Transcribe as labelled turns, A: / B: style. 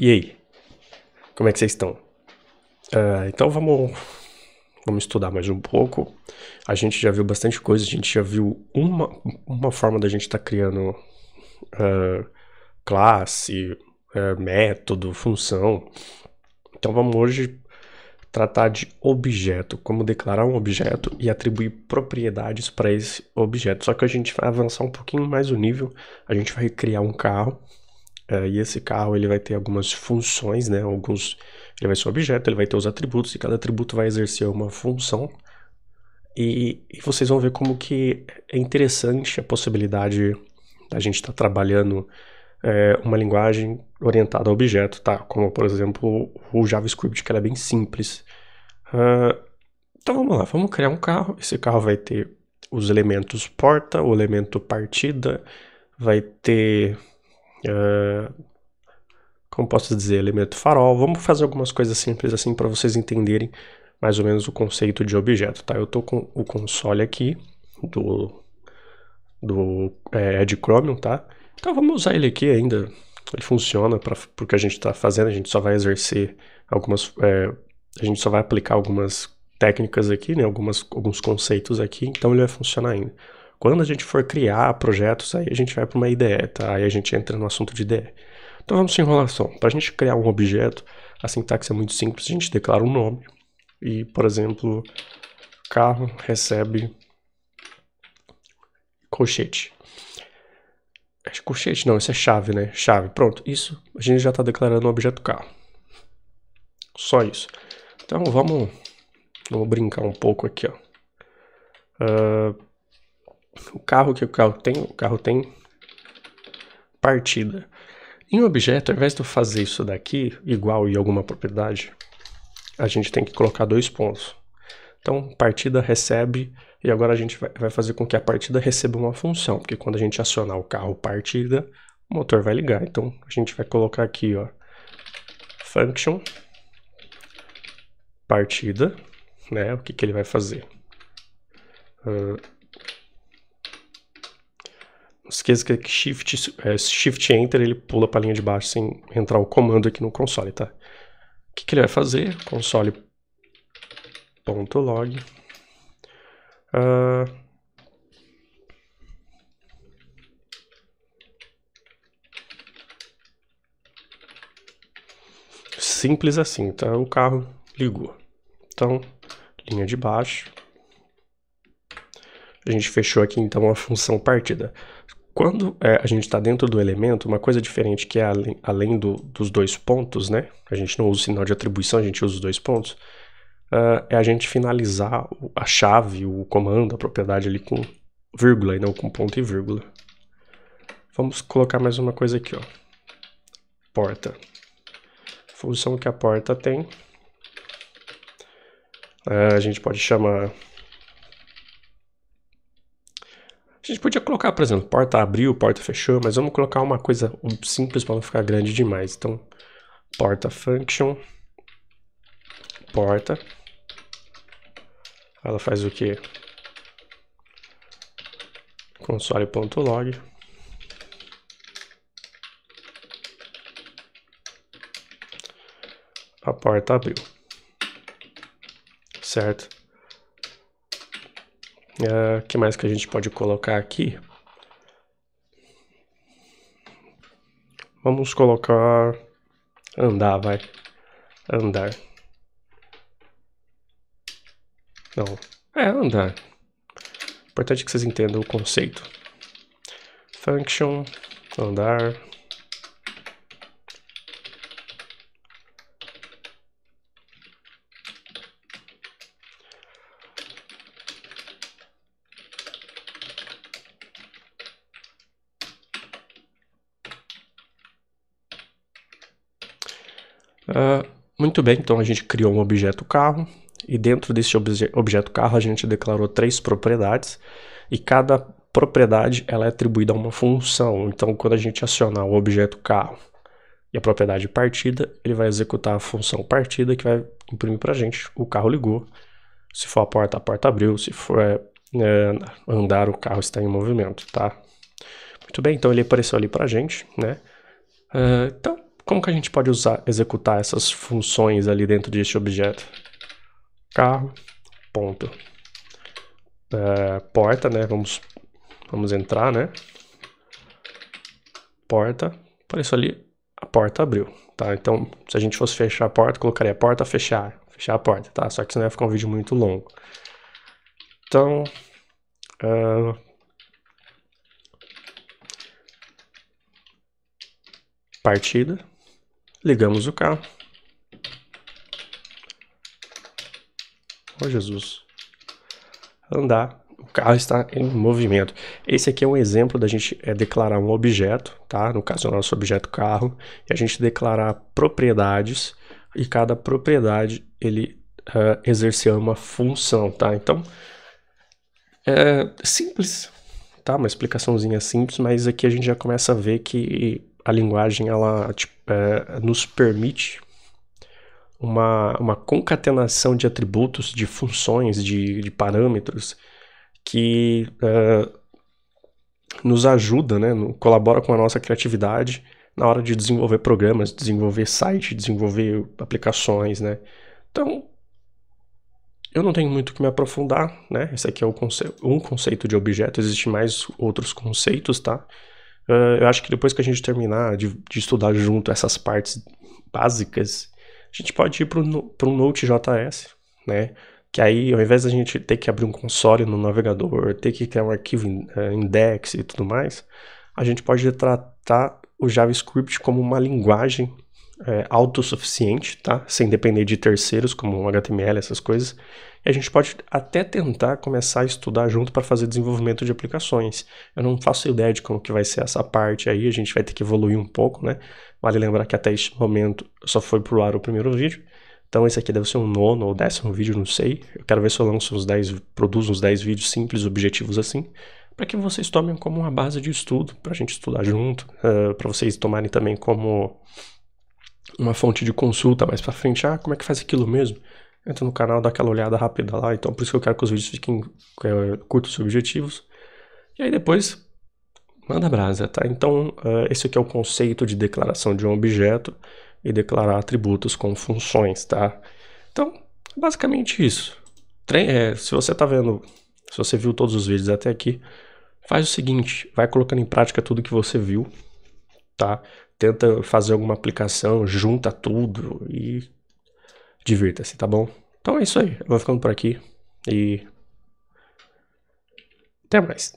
A: E aí? Como é que vocês estão? Uh, então vamos, vamos estudar mais um pouco. A gente já viu bastante coisa, a gente já viu uma, uma forma da gente estar tá criando uh, classe, uh, método, função. Então vamos hoje tratar de objeto, como declarar um objeto e atribuir propriedades para esse objeto. Só que a gente vai avançar um pouquinho mais o nível, a gente vai criar um carro Uh, e esse carro ele vai ter algumas funções, né? Alguns, ele vai ser um objeto, ele vai ter os atributos e cada atributo vai exercer uma função. E, e vocês vão ver como que é interessante a possibilidade da gente estar tá trabalhando é, uma linguagem orientada a objeto, tá? Como por exemplo o JavaScript que é bem simples. Uh, então vamos lá, vamos criar um carro. Esse carro vai ter os elementos porta, o elemento partida, vai ter Uh, como posso dizer, elemento farol. Vamos fazer algumas coisas simples assim para vocês entenderem mais ou menos o conceito de objeto, tá? Eu tô com o console aqui do, do é, Chromium, tá? Então vamos usar ele aqui ainda. Ele funciona para porque a gente está fazendo. A gente só vai exercer algumas, é, a gente só vai aplicar algumas técnicas aqui, né? Algumas, alguns conceitos aqui. Então ele vai funcionar ainda. Quando a gente for criar projetos, aí a gente vai para uma IDE, tá? Aí a gente entra no assunto de IDE. Então vamos sem enrolação. Para a gente criar um objeto, a sintaxe é muito simples, a gente declara um nome. E, por exemplo, carro recebe colchete. É colchete não, isso é chave, né? Chave, pronto. Isso a gente já está declarando o objeto carro. Só isso. Então vamos, vamos brincar um pouco aqui, ó. Uh, o carro que o carro tem, o carro tem partida. Em um objeto, ao invés de eu fazer isso daqui, igual e alguma propriedade, a gente tem que colocar dois pontos. Então, partida recebe, e agora a gente vai fazer com que a partida receba uma função, porque quando a gente acionar o carro partida, o motor vai ligar. Então, a gente vai colocar aqui, ó, function partida, né, o que, que ele vai fazer. Uh, esqueça é que Shift, é, Shift Enter ele pula para a linha de baixo sem entrar o comando aqui no console, tá? O que, que ele vai fazer? console.log uh, ah, Simples assim, tá? O carro ligou. Então, linha de baixo. A gente fechou aqui então a função partida. Quando é, a gente está dentro do elemento, uma coisa diferente que é além, além do, dos dois pontos, né? A gente não usa o sinal de atribuição, a gente usa os dois pontos. Uh, é a gente finalizar a chave, o comando, a propriedade ali com vírgula e não com ponto e vírgula. Vamos colocar mais uma coisa aqui, ó. Porta. Função que a porta tem. Uh, a gente pode chamar A gente podia colocar, por exemplo, porta abriu, porta fechou, mas vamos colocar uma coisa simples para não ficar grande demais. Então, porta function, porta. Ela faz o que? console.log a porta abriu certo o uh, ah, que mais que a gente pode colocar aqui? Vamos colocar andar, vai. Andar. Não. É, andar. Importante que vocês entendam o conceito. Function, andar, Uh, muito bem, então a gente criou um objeto carro e dentro desse obje objeto carro a gente declarou três propriedades e cada propriedade ela é atribuída a uma função. Então quando a gente acionar o objeto carro e a propriedade partida, ele vai executar a função partida que vai imprimir para a gente o carro ligou. Se for a porta, a porta abriu. Se for é, é, andar, o carro está em movimento, tá? Muito bem, então ele apareceu ali para a gente, né? Uh, então como que a gente pode usar, executar essas funções ali dentro deste objeto? Carro, ponto. É, porta, né? Vamos, vamos entrar, né? Porta. isso ali, a porta abriu, tá? Então, se a gente fosse fechar a porta, colocaria porta, fechar. Fechar a porta, tá? Só que senão ia ficar um vídeo muito longo. Então... Uh, partida. Ligamos o carro. Oh, Jesus. Andar. O carro está em movimento. Esse aqui é um exemplo da gente é, declarar um objeto, tá? No caso, é o nosso objeto carro. E a gente declarar propriedades. E cada propriedade, ele uh, exercer uma função, tá? Então, é simples, tá? Uma explicaçãozinha simples, mas aqui a gente já começa a ver que a linguagem ela tipo, é, nos permite uma, uma concatenação de atributos, de funções, de, de parâmetros que é, nos ajuda, né, colabora com a nossa criatividade na hora de desenvolver programas, desenvolver site, desenvolver aplicações, né? Então, eu não tenho muito que me aprofundar, né? Esse aqui é conce um conceito de objeto, existem mais outros conceitos, tá? Uh, eu acho que depois que a gente terminar de, de estudar junto essas partes básicas, a gente pode ir para um Node.js, né? Que aí, ao invés da gente ter que abrir um console no navegador, ter que criar um arquivo in, uh, eh, index e tudo mais, a gente pode tratar o JavaScript como uma linguagem é, autossuficiente, tá? Sem depender de terceiros, como HTML, essas coisas. E a gente pode até tentar começar a estudar junto para fazer desenvolvimento de aplicações. Eu não faço ideia de como que vai ser essa parte aí, a gente vai ter que evoluir um pouco, né? Vale lembrar que até este momento só foi pro ar o primeiro vídeo. Então esse aqui deve ser um nono ou décimo vídeo, não sei. Eu quero ver se eu lanço uns 10, produzo uns 10 vídeos simples, objetivos assim, para que vocês tomem como uma base de estudo, para a gente estudar junto, uh, para vocês tomarem também como uma fonte de consulta mais para frente. Ah, como é que faz aquilo mesmo? Entra no canal, dá aquela olhada rápida lá. Então, por isso que eu quero que os vídeos fiquem é, curtos e objetivos. E aí depois, manda brasa, tá? Então, uh, esse aqui é o conceito de declaração de um objeto e declarar atributos com funções, tá? Então, é basicamente isso. Tre é, se você tá vendo, se você viu todos os vídeos até aqui, faz o seguinte, vai colocando em prática tudo que você viu, tá? tenta fazer alguma aplicação, junta tudo e divirta-se, tá bom? Então é isso aí, eu vou ficando por aqui e até mais.